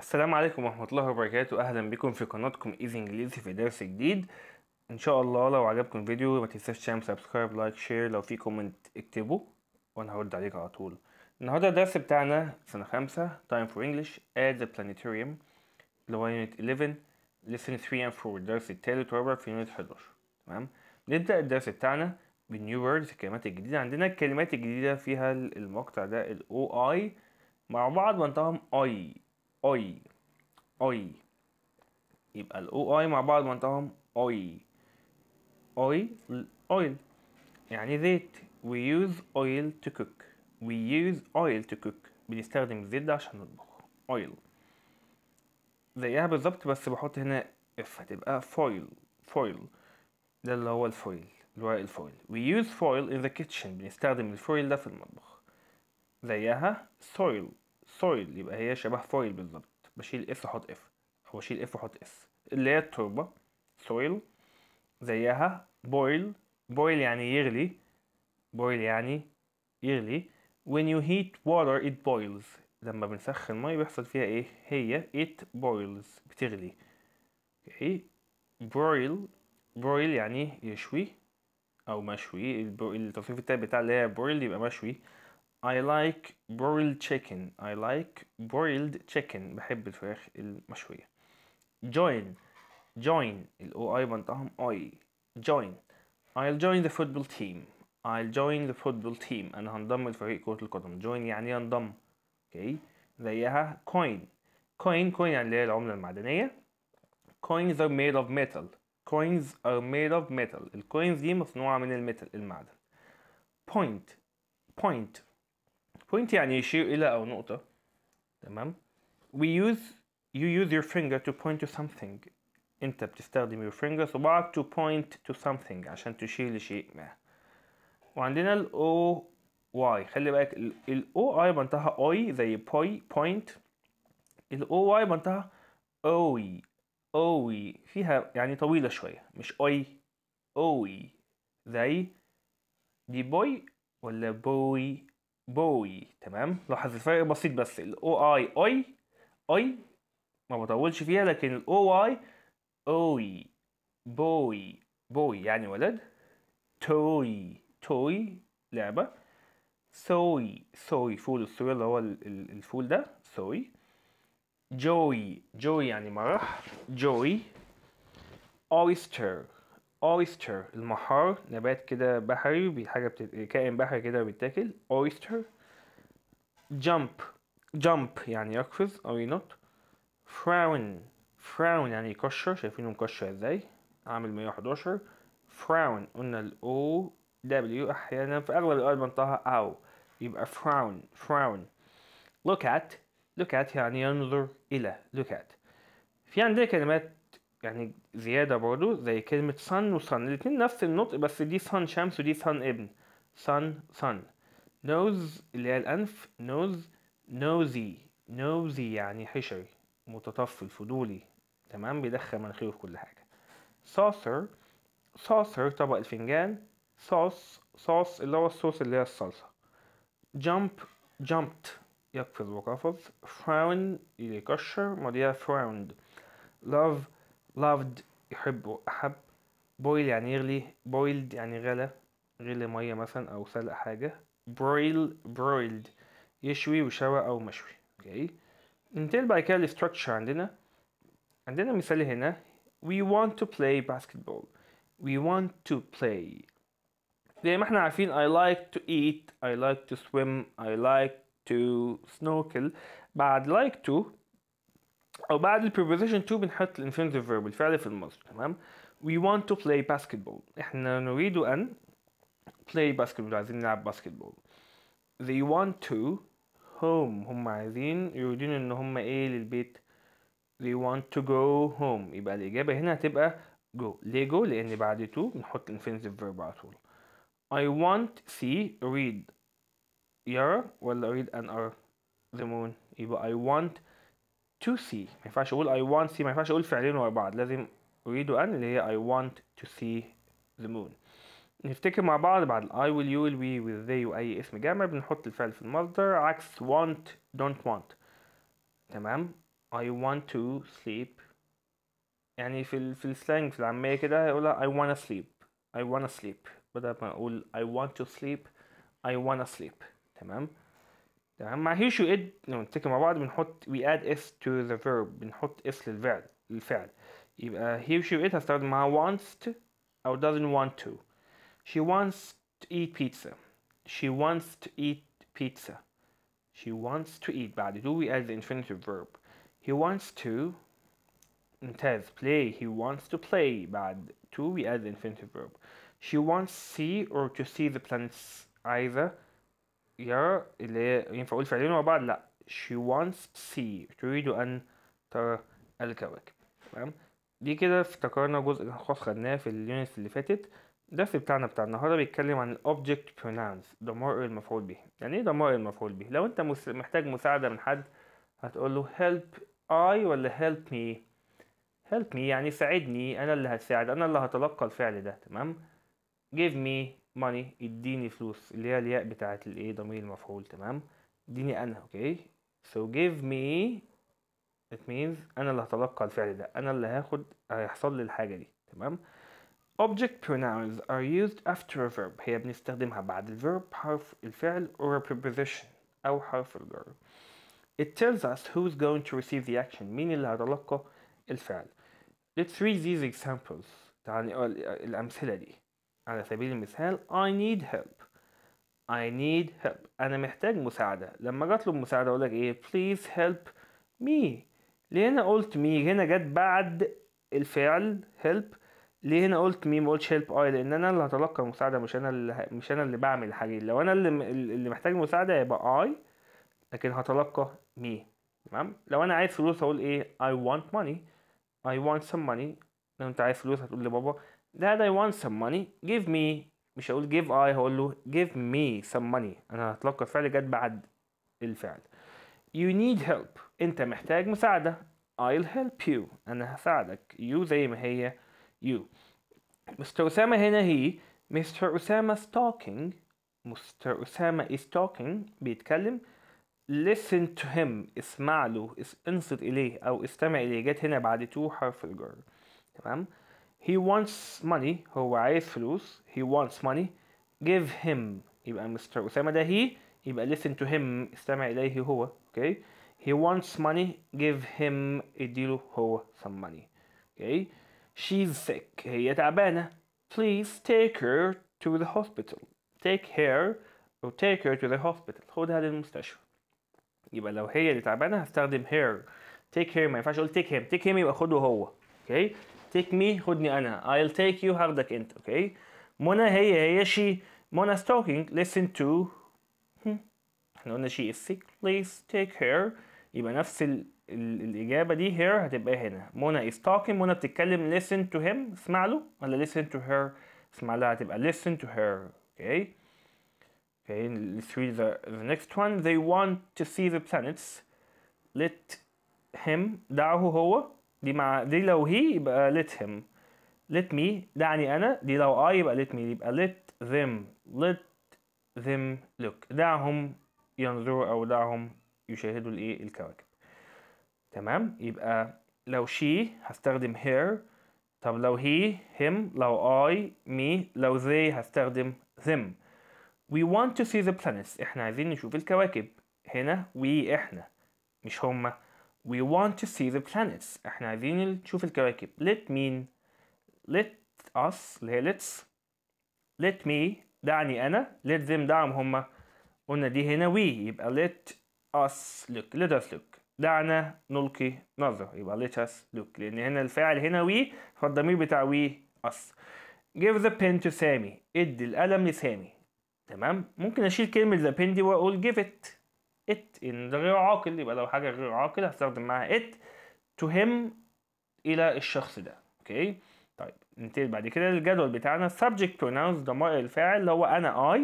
السلام عليكم ورحمة الله وبركاته أهلا بكم في قناتكم إيزي إنجليزي في درس جديد إن شاء الله لو عجبكم الفيديو ما تنساش تعمل سبسكرايب لايك شير لو في كومنت اكتبه وأنا هرد عليك على طول النهاردة الدرس بتاعنا سنة خمسة Time for English at the Planetarium اللي هو يونت 11 Lesson 3 and 4 الدرس التالت والرابع في يونت 11 تمام نبدأ الدرس بتاعنا بالنيو ووردز الكلمات الجديدة عندنا الكلمات الجديدة فيها المقطع ده ال OI مع بعض بنطقهم I اي اي يبقى الاو اي مع بعض منطقهم اي اي اويل يعني زيت we use oil to cook we use oil to cook بنستخدم الزيت ده عشان نطبخ oil زيها بالظبط بس بحط هنا اف هتبقى foil foil ده اللي هو الفويل الورق الفويل we use foil in the kitchen بنستخدم الفويل ده في المطبخ زيها soil سويل يبقى هي شبه فويل بالظبط بشيل اس واحط اف او بشيل اف واحط اس اللي هي التربه سويل زيها بويل بويل يعني يغلي بويل يعني يغلي when you heat water it boils لما بنسخن ميه بيحصل فيها ايه هي it boils بتغلي اوكي بويل بويل يعني يشوي او مشوي التصريف التالت بتاع اللي هي بويل يبقى مشوي I like broiled chicken I like broiled chicken بحب الفراخ المشوية join join ال O I بنطقهم I join I'll join the football team I'll join the football team أنا هنضم لفريق كرة القدم join يعني ينضم okay زيها coin coin coin يعني اللي هي العملة المعدنية coins are made of metal coins are made of metal الcoins دي مصنوعة من الميتال المعدن point point point يعني يشير إلى أو نقطة تمام we use you use your finger to point to something أنت بتستخدم your finger صباعك to point to something عشان تشير لشيء ما وعندنا ال O Y خلي بالك ال O I منتهى أوي زي بوي point ال O Y منتهى أوي أوي فيها يعني طويلة شوية مش أوي أوي زي دي بوي ولا بوي بوي تمام لاحظ الفرق بسيط بس او اي اي اي ما بطولش فيها لكن او اي اوي بوي بوي يعني ولد توي توي لعبة سوي سوي فول السوي اللي هو الفول ده سوي جوي جوي يعني مرح جوي اويستر oyster المحار نبات كده بحري حاجة بت... كائن بحري كده بيتاكل oyster jump jump يعني يقفز أو ينط frown frown يعني يكشر شايفينه مكشر ازاي عامل 111 frown قلنا الاو دبليو احيانا في اغلب الاوقات بنطقها او يبقى frown frown look at look at يعني ينظر الى look at في عندنا كلمات يعني زيادة برضو زي كلمة sun sun الاتنين نفس النطق بس دي sun شمس ودي sun ابن sun sun nose اللي هي الأنف nose nosy nosy يعني حشري متطفل فضولي تمام بيدخل مناخيره في كل حاجة saucer saucer طبق الفنجان صوص صوص اللي هو الصوص اللي هي الصلصة jump jumped يقفز وقفز frown يكشر ماضيها frowned love loved يحب أحب boil يعني يغلي boiled يعني غلى غلي مية مثلا أو سلق حاجة broil broiled يشوي وشوى أو مشوي okay. ننتقل بعد كده structure عندنا عندنا مثال هنا we want to play basketball we want to play زي ما احنا عارفين I like to eat I like to swim I like to snorkel بعد like to او بعد البريبوزيشن 2 بنحط الانفينيتيف فيرب الفعل في الماضي تمام وي want تو بلاي basketball احنا نريد ان play basketball عايزين نلعب باسكتبول they want to home هم عايزين يريدون ان هم ايه للبيت they want to go home يبقى الاجابه هنا هتبقى go ليه go لان بعد to بنحط infinitive verb على طول I want see read يرى ولا اريد ان ارى the moon يبقى I want to see ما ينفعش اقول I want see ما ينفعش اقول فعلين ورا بعض لازم اريده ان اللي هي I want to see the moon نفتكر مع بعض بعد I will you will we will they واي اسم جامع بنحط الفعل في المصدر عكس want don't want تمام I want to sleep يعني في ال في السلانج في العامية كده هيقولها I wanna sleep I wanna sleep بدل ما أقول I want to sleep I wanna sleep تمام تمام مع he should اد لو نتكلم مع بعض بنحط we add s to the verb بنحط s للفعل للفعل يبقى he شو اد هستخدم مع wants to أو doesn't want to she wants to eat pizza she wants to eat pizza she wants to eat بعد do we add the infinitive verb he wants to ممتاز play he wants to play بعد to we add the infinitive verb she wants to see or to see the planets either يرى اللي هي ينفع أقول فعلين مع بعض لأ she wants to see تريد أن ترى الكواكب تمام دي كده افتكرنا جزء خاص خدناه في اليونتس اللي فاتت الدرس بتاعنا بتاع النهارده بيتكلم عن الاوبجكت pronouns ضمائر المفعول به يعني ايه ضمائر المفعول به لو انت محتاج مساعده من حد هتقول له help I ولا help me help me يعني ساعدني انا اللي هساعد انا اللي هتلقى الفعل ده تمام give me ماني اديني فلوس اللي هي الياء بتاعت الايه ضمير المفعول تمام اديني انا اوكي سو جيف مي it means انا اللي هتلقى الفعل ده انا اللي هاخد هيحصل لي الحاجه دي تمام object pronouns are used after a verb هي بنستخدمها بعد verb حرف الفعل or a preposition او حرف الجر it tells us who's going to receive the action مين اللي هيتلقى الفعل let's read these examples تعال الامثله دي على سبيل المثال I need help I need help أنا محتاج مساعدة لما أجي أطلب مساعدة أقول لك إيه please help me ليه هنا قلت me هنا جت بعد الفعل help ليه هنا قلت مي ما قلتش help I لان انا اللي هتلقى المساعده مش انا اللي مش انا اللي بعمل الحاجه لو انا اللي اللي محتاج مساعده يبقى I لكن هتلقى مي تمام لو انا عايز فلوس أقول ايه I want money I want some money لو انت عايز فلوس هتقول لبابا that I want some money give me مش هقول give I هقول له give me some money انا هتلقى الفعل جت بعد الفعل you need help انت محتاج مساعدة I'll help you انا هساعدك you زي ما هي you Mr. أسامة هنا هي Mr. أسامة is talking Mr. أسامة is talking بيتكلم listen to him اسمع له انصت إليه أو استمع إليه جت هنا بعد تو حرف الجر تمام he wants money هو عايز فلوس he wants money give him يبقى مستر أسامة ده he يبقى listen to him استمع إليه هو okay he wants money give him اديله هو some money okay she's sick هي تعبانة please take her to the hospital take her or take her to the hospital خدها للمستشفى يبقى لو هي اللي تعبانة هستخدم her take her ما ينفعش أقول take him take him يبقى خده هو okay take me خدني أنا I'll take you هاخدك أنت okay منى هي هي she Mona's talking listen to hmm. احنا قلنا she is sick please take her يبقى نفس ال... ال... الإجابة دي here هتبقى هنا منى is talking منى بتتكلم listen to him اسمع له ولا listen to her اسمع لها هتبقى listen to her okay Okay, let's read the, the next one. They want to see the planets. Let him, دعه هو, دي مع دي لو هي يبقى let him let me دعني انا دي لو I يبقى let me يبقى let them let them look دعهم ينظروا او دعهم يشاهدوا الايه الكواكب تمام يبقى لو she هستخدم her طب لو he him لو I me لو they هستخدم them we want to see the planets احنا عايزين نشوف الكواكب هنا we احنا مش هما We want to see the planets احنا عايزين نشوف الكواكب let mean let us اللي هي let's let me دعني انا let them دعهم هما قلنا دي هنا we يبقى let us look let us look دعنا نلقي نظرة يبقى let us look لأن هنا الفاعل هنا we فالضمير بتاع we us give the pen to Sammy ادي القلم لسامي تمام ممكن اشيل كلمة the pen دي واقول give it it ان ده غير عاقل يبقى لو حاجه غير عاقل هستخدم معاها it to him الى الشخص ده اوكي طيب ننتقل بعد كده للجدول بتاعنا subject pronouns ضمائر الفاعل اللي هو انا I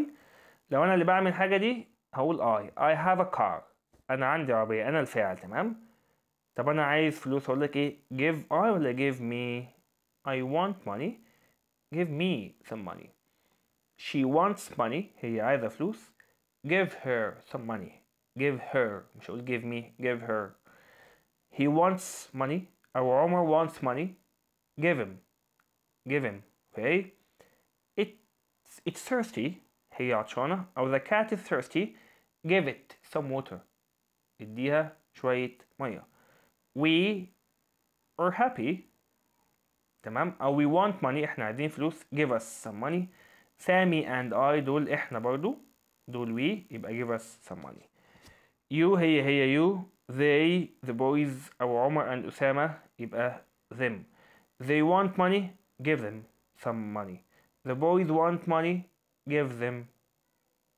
لو انا اللي بعمل حاجه دي هقول I I have a car انا عندي عربيه انا الفاعل تمام طب انا عايز فلوس اقول لك ايه give I ولا give me I want money give me some money she wants money هي عايزه فلوس give her some money give her She will give me give her he wants money Our عمر wants money give him give him okay it's, it's thirsty Hey, عطشانة Our the cat is thirsty give it some water اديها شوية مية we are happy تمام أو we want money احنا عايزين فلوس give us some money Sammy and I دول احنا برضو دول we يبقى give us some money you هي هي you they the boys أو عمر and أسامة يبقى them they want money give them some money the boys want money give them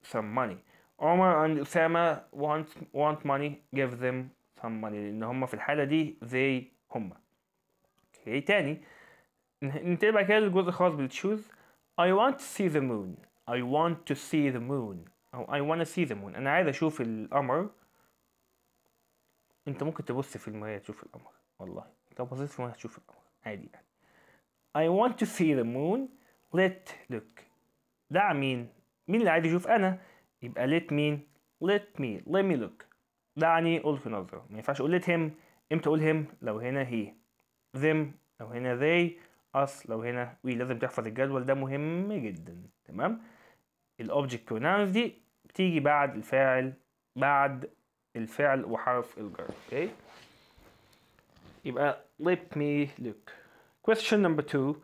some money عمر and أسامة want want money give them some money لأن هما في الحالة دي they هما اوكي تاني ننتبه بعد كده للجزء الخاص بالتشوز I want to see the moon I want to see the moon أو I wanna see the moon أنا عايز أشوف القمر انت ممكن تبص في المرايه تشوف القمر والله لو بصيت في المرايه تشوف القمر عادي يعني I want to see the moon let look دع مين مين اللي عايز يشوف انا يبقى let مين let me let me look دعني قول في نظرة ما ينفعش اقول let him امتى اقول him لو هنا he them لو هنا they us لو هنا we لازم تحفظ الجدول ده مهم جدا تمام الاوبجكت pronouns دي بتيجي بعد الفاعل بعد الفعل وحرف الجر اوكي يبقى let me look question number two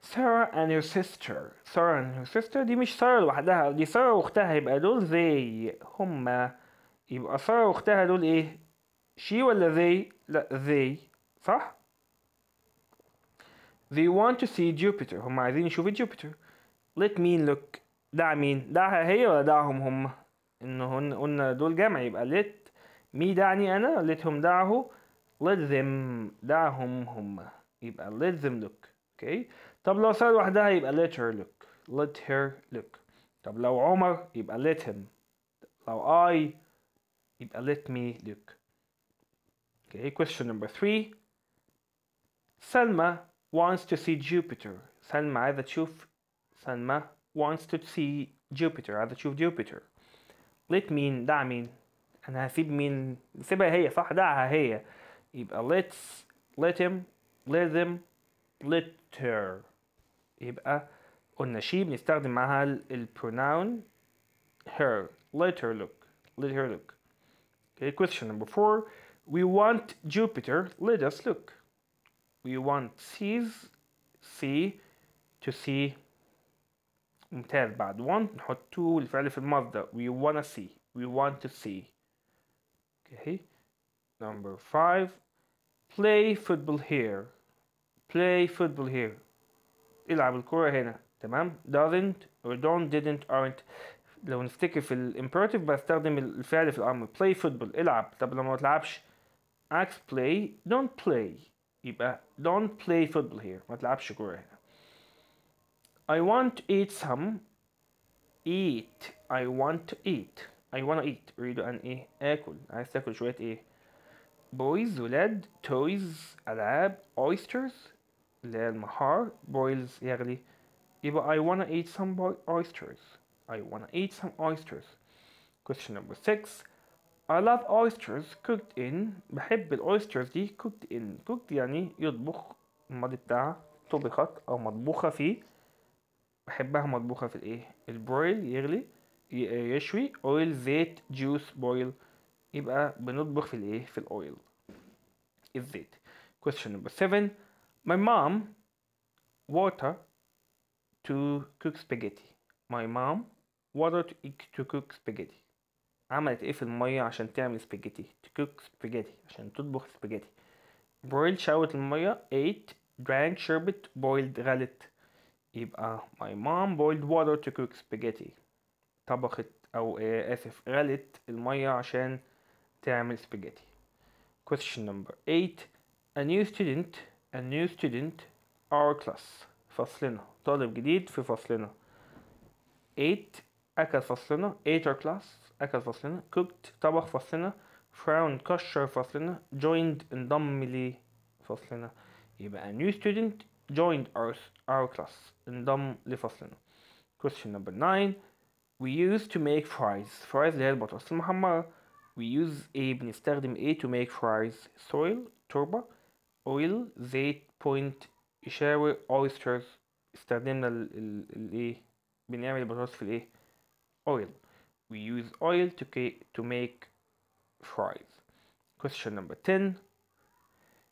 Sarah and her sister Sarah and her sister دي مش سارة لوحدها دي سارة واختها يبقى دول they هما يبقى سارة واختها دول ايه she ولا they لا they صح they want to see Jupiter هما عايزين يشوفوا Jupiter let me look دع مين دعها هي ولا دعهم هما ان هن قلنا دول جمع يبقى let me دعني أنا let him دعه let them دعهم هم يبقى let them look okay طب لو صار لوحدها يبقى let her look let her look طب لو عمر يبقى let him لو I يبقى let me look okay question number three Salma wants to see Jupiter سلمى عايزة تشوف سلمى wants to see Jupiter عايزة تشوف Jupiter let mean دع مين انا هسيب مين سيبها هي صح دعها هي يبقى let's let him let them let her يبقى قلنا she بنستخدم معاها pronoun her let her look let her look okay question number four we want Jupiter let us look we want sees see to see ممتاز بعد want نحط to الفعل في المصدر we wanna see we want to see Okay. Number five, play football here. Play football here. İlabul الكرة هنا تمام doesn't or don't didn't aren't لو نفتكر في الامبيراتيف بستخدم الفعل في الامر play football العب طب لو ما تلعبش play don't play يبقى don't play football here ما تلعبش كرة هنا I want to eat some eat I want to eat I wanna eat أريد أن إيه آكل عايز تاكل شوية إيه boys ولاد toys ألعاب oysters اللي هي المحار boils يغلي يبقى I wanna eat some oysters I wanna eat some oysters question number 6 I love oysters cooked in بحب الاويسترز دي cooked in cooked يعني يطبخ الماضي بتاعها طبخت او مطبوخة فيه بحبها مطبوخة في الايه البرويل يغلي يشوي اويل زيت جوس بويل يبقى بنطبخ في الايه في الاويل الزيت question number 7 my mom water to cook spaghetti my mom water to cook spaghetti عملت ايه في الميه عشان تعمل سباجيتي to cook spaghetti عشان تطبخ سباجيتي boiled شوت الميه ate drank sherbet boiled غلت يبقى my mom boiled water to cook spaghetti طبخت او اسف غلت المية عشان تعمل سباجيتي question number 8 a new student a new student our class فصلنا طالب جديد في فصلنا 8 اكل فصلنا ate our class اكل فصلنا cooked طبخ فصلنا frowned كشر فصلنا joined انضم لي فصلنا يبقى a new student joined our, our class انضم لفصلنا question number 9 we use to make fries fries اللي هي البطاطس المحمرة we use a بنستخدم a to make fries soil تربة oil زيت point إشاوي oysters استخدمنا ال ال بنعمل البطاطس في oil we use oil to, to make fries question number 10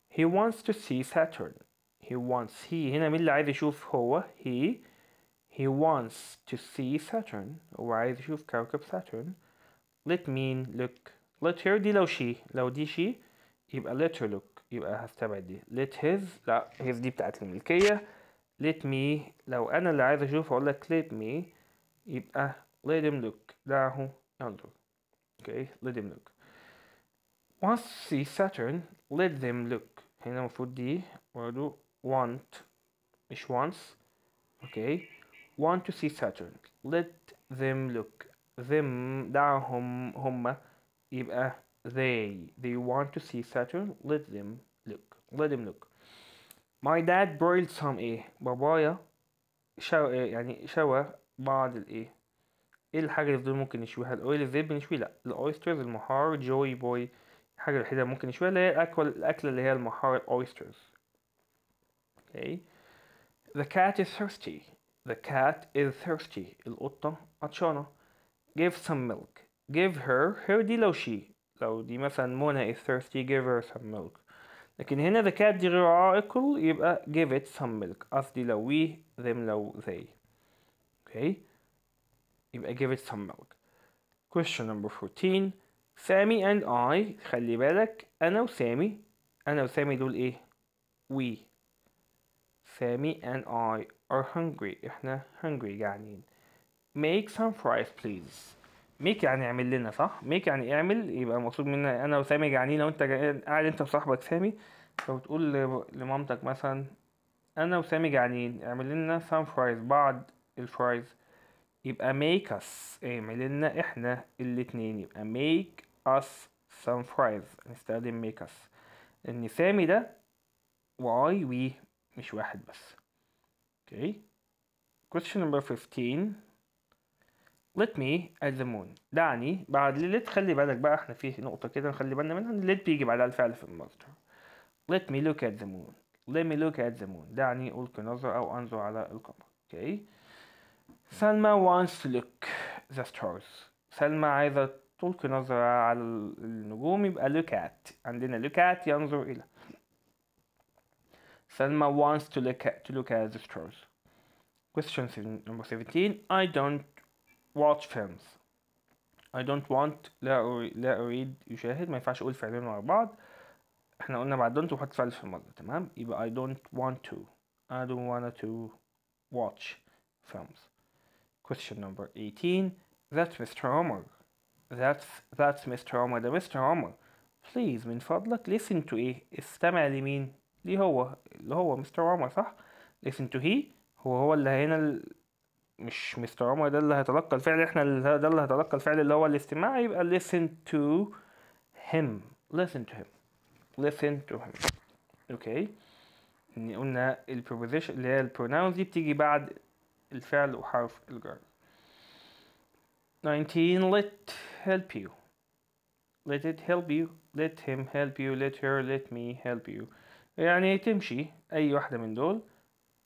he wants to see Saturn he wants he هنا مين اللي عايز يشوف هو he he wants to see Saturn, Why وعايز of كوكب Saturn let me look let her دي لو she لو دي she يبقى let her look يبقى هستبعد دي let his لا his دي بتاعت الملكية let me لو أنا اللي عايز أشوف أقول لك let me يبقى let him look دعه ينظر okay let him look wants to see Saturn let them look هنا المفروض دي برضه want مش wants okay want to see Saturn let them look them دعهم هم يبقى they they want to see Saturn let them look let them look my dad broiled some ايه بابايا إيه؟ يعني شوى بعض الايه ايه الحاجة اللي فضل ممكن نشويها الاويل الذئب بنشويه لا الاويسترز المحار جوي بوي الحاجة الوحيدة ممكن نشويها اللي هي الأكل الأكلة اللي هي المحار الاويسترز okay the cat is thirsty The cat is thirsty. القطة عطشانة. Give some milk. Give her her دي لو she لو دي مثلا منى is thirsty give her some milk. لكن هنا the cat دي غير عائقل يبقى give it some milk. قصدي لو we them لو they. Okay. يبقى give it some milk. Question number 14 سامي and I خلي بالك أنا وسامي أنا وسامي دول إيه؟ we سامي and I are hungry احنا hungry جعانين make some fries please make يعني اعمل لنا صح make يعني اعمل يبقى المقصود مننا انا وسامي جعانين لو انت قاعد انت وصاحبك سامي فبتقول لمامتك مثلا انا وسامي جعانين اعمل لنا some fries بعض الفرايز يبقى make us اعمل لنا احنا الاتنين يبقى make us some fries نستخدم make us ان سامي ده وعاي وي مش واحد بس Okay. Question number 15 Let me at the moon دعني بعد let خلي بالك بقى احنا في نقطة كده نخلي بالنا منها let بيجي بعدها الفعل في المصدر Let me look at the moon Let me look at the moon دعني ألقي نظرة أو أنظر على القمر Okay سلمى wants to look the stars سلمى عايزة تلقي نظرة على النجوم يبقى look at عندنا look at ينظر إلى Selma wants to look at, to look at the stars. Question seven, number 17. I don't watch films. I don't want لا أريد, لا أريد يشاهد ما ينفعش أقول فعلين ورا بعض احنا قلنا بعد don't وحط فعل في الماضي تمام يبقى I don't want to I don't wanna to watch films Question number 18 That's Mr. Homer That's, that's Mr. Homer The Mr. Homer Please من فضلك listen to ايه استمع لمين ليه هو اللي هو مستر عمر صح listen to he هو هو اللي هنا ال... مش مستر عمر ده اللي هيتلقى الفعل احنا اللي ده اللي هيتلقى الفعل اللي هو الاستماع يبقى listen to him listen to him listen to him اوكي okay. قلنا البروبوزيشن اللي هي البرونون دي بتيجي بعد الفعل وحرف الجر 19 let help you let it help you let him help you let her let me help you يعني تمشي اي واحده من دول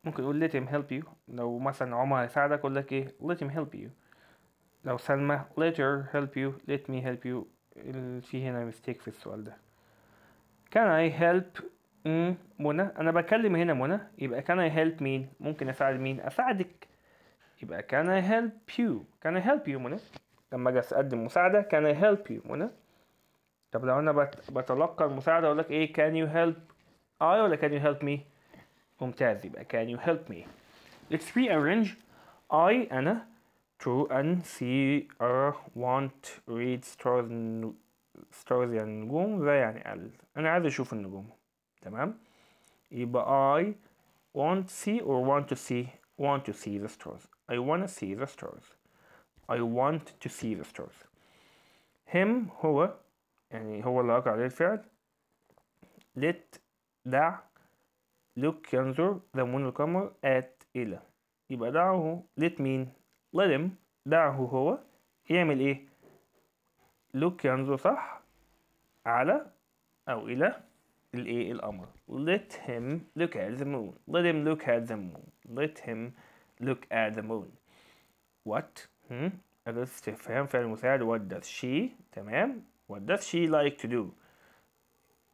ممكن اقول let him help you لو مثلا عمر هيساعدك اقول لك ايه let him help you لو سلمى let her help you let me help you في هنا ميستيك في السؤال ده can I help منى انا بكلم هنا منى يبقى can I help مين ممكن اساعد مين اساعدك يبقى can I help you can I help you منى لما اجي اقدم مساعده can I help you منى طب لو انا بتلقى المساعده اقول لك ايه can you help Oh, I ولا can you help me ممتاز يبقى can you help me let's rearrange I أنا to and see or want read stars stars يعني نجوم ده يعني ال أنا عايز أشوف النجوم تمام يبقى I want see or want to see want to see the stars I wanna see the stars I want to see the stars him هو يعني هو اللي وقع عليه الفعل let دع لوك ينظر the monocomer at إلى يبقى دعه let مين let him دعه هو يعمل إيه لوك ينظر صح على أو إلى الإيه الأمر let him look at the moon let him look at the moon let him look at the moon what أداة استفهام فعل مساعد what does she تمام what does she like to do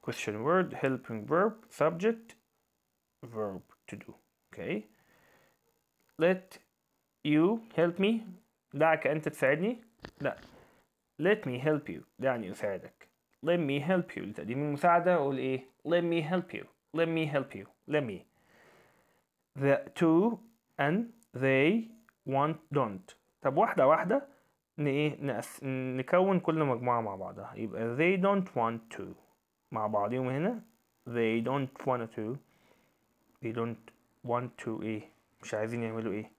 Question word, helping verb, subject, verb to do. Okay. Let you help me. دعك أنت تساعدني. لا. Let me help you. دعني أساعدك. Let me help you. لتقديم المساعدة أقول إيه؟ Let me help you. Let me help you. Let me. The two and they want don't. طب واحدة واحدة ن إيه نكون كل مجموعة مع بعضها. يبقى they don't want to. مع بعضهم هنا they don't want to they don't want to ايه مش عايزين يعملوا ايه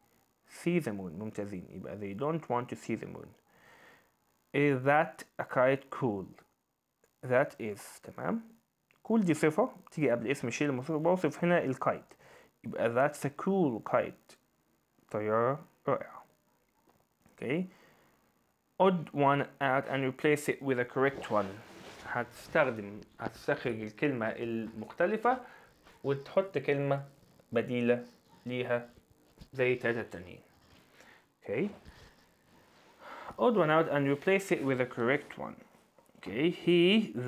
see the moon ممتازين يبقى they don't want to see the moon is eh, that a kite cool that is تمام cool دي صفة بتيجي قبل اسم الشيء اللي بوصف هنا الكايت يبقى that's a cool kite طيارة رائعة okay odd one out and replace it with a correct one هتستخدم هتستخرج الكلمة المختلفة وتحط كلمة بديلة ليها زي التلاتة التانيين okay odd one out and replace it with the correct one okay he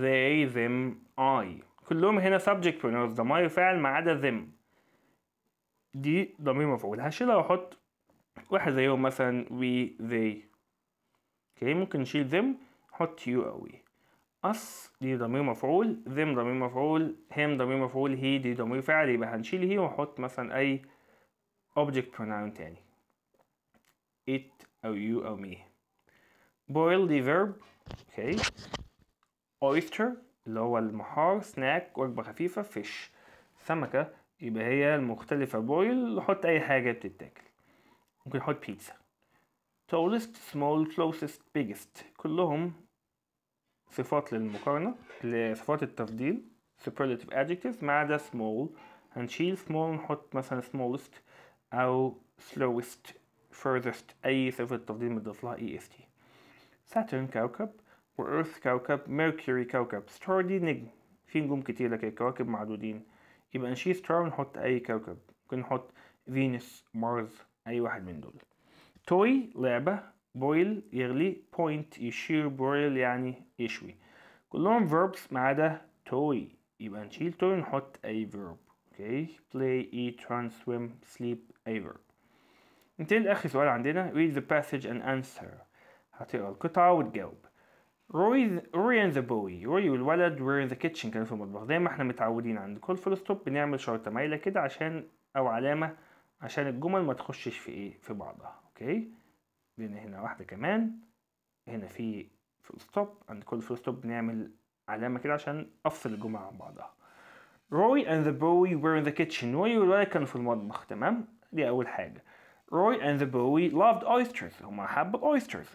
they them I كلهم هنا subject pronouns ضمير فعل ما عدا them دي ضمير مفعول هشيلها واحط واحد زيهم مثلا we they okay ممكن نشيل them حط you أو we اس دي ضمير مفعول ذم ضمير مفعول هم ضمير مفعول هي دي ضمير فعل يبقى هنشيل هي ونحط مثلا اي object pronoun تاني it او you او me boil دي verb اوكي okay. oyster اللي هو المحار سناك وجبة خفيفة fish سمكة يبقى هي المختلفة boil نحط أي حاجة بتتاكل ممكن نحط بيتزا tallest small closest biggest كلهم صفات للمقارنة لصفات التفضيل superlative adjectives ما عدا small هنشيل small نحط مثلا smallest أو slowest furthest أي صفة تفضيل بنضيف لها est Saturn كوكب و Earth كوكب Mercury كوكب star دي نجم في نجوم كتير لكن الكواكب معدودين يبقى نشيل star ونحط أي كوكب ممكن نحط فينوس مارس أي واحد من دول توي لعبة بويل يغلي بوينت يشير بويل يعني يشوي كلهم verbs ما عدا توي يبقى نشيل توي ونحط أي verb اوكي play eat run swim sleep أي verb نتيل لآخر سؤال عندنا read the passage and answer هتقرا القطعة وتجاوب روي روي اند ذا بوي روي والولد وير ذا كيتشن كانوا في المطبخ زي ما احنا متعودين عند كل فول ستوب بنعمل شرطه مايله كده عشان او علامه عشان الجمل ما تخشش في ايه في بعضها اوكي لان هنا واحده كمان هنا في فول ستوب عند كل فول ستوب بنعمل علامه كده عشان افصل الجمله عن بعضها روي اند ذا بوي وير ان ذا كيتشن روي والولاية كانوا في المطبخ تمام دي اول حاجه روي اند ذا بوي loved oysters هما حبوا الاويسترز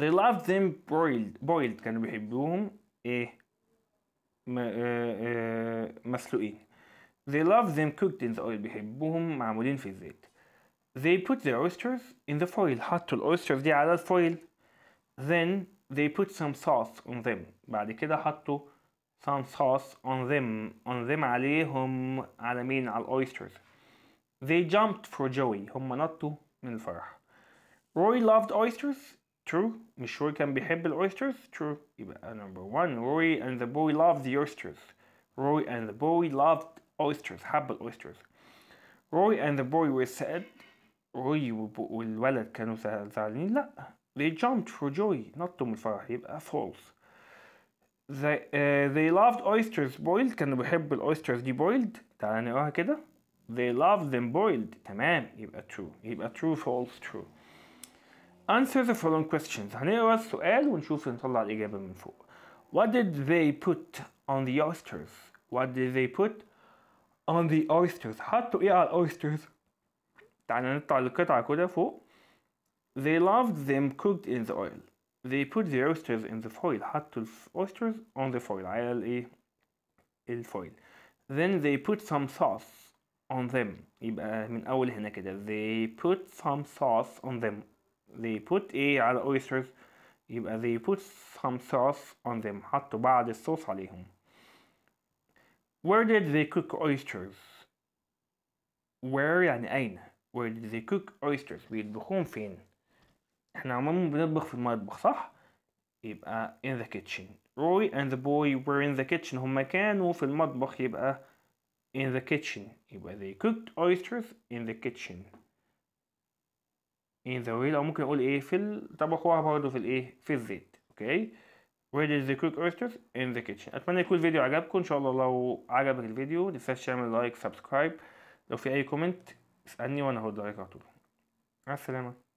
they loved them boiled boiled كانوا بيحبوهم ايه آه، آه، مسلوقين they love them cooked in the oil بيحبوهم معمولين في الزيت They put the oysters in the foil, حطوا oysters. دي على الفويل. Then they put some sauce on them. بعد كده حطوا some sauce on them. On them عليهم على مين؟ على الأويسترز. They jumped for joy. هم نطوا من الفرح. Roy loved oysters. True. مش روي كان بيحب الأويسترز. True. يبقى number one. Roy and the boy loved the oysters. Roy and the boy loved oysters. حب الأويسترز. Roy and the boy were sad روي والولد كانوا زعلانين لا they jumped for joy نطوا الفرح يبقى false they, uh, they loved oysters boiled كانوا بيحبوا الاويسترز دي boiled تعالى نقراها كده they loved them boiled تمام يبقى true يبقى true false true answer the following questions هنقرا السؤال ونشوف نطلع الإجابة من فوق what did they put on the oysters what did they put on the oysters حطوا إيه على oysters لعنة الطالقة تعقد فوق They loved them cooked in the oil They put the oysters in the foil حطوا oysters on the foil على الايه الفويل Then they put some sauce on them يبقى من أول هنا كده They put some sauce on them They put ايه على oysters يبقى they put some sauce on them حطوا بعض الصوص عليهم Where did they cook oysters? Where يعني أين Where did they cook oysters بيطبخوهم فين احنا عموما بنطبخ في المطبخ صح يبقى in the kitchen Roy and the boy were in the kitchen هما كانوا في المطبخ يبقى in the kitchen يبقى they cooked oysters in the kitchen in the oil او ممكن اقول ايه في ال... طبخوها برضه في الايه في الزيت okay. where did they cook oysters in the kitchen اتمنى يكون الفيديو عجبكم ان شاء الله لو عجبك الفيديو متنساش تعمل لايك سبسكرايب لو في اي كومنت اسألني وأنا هرد عليك على طول مع السلامة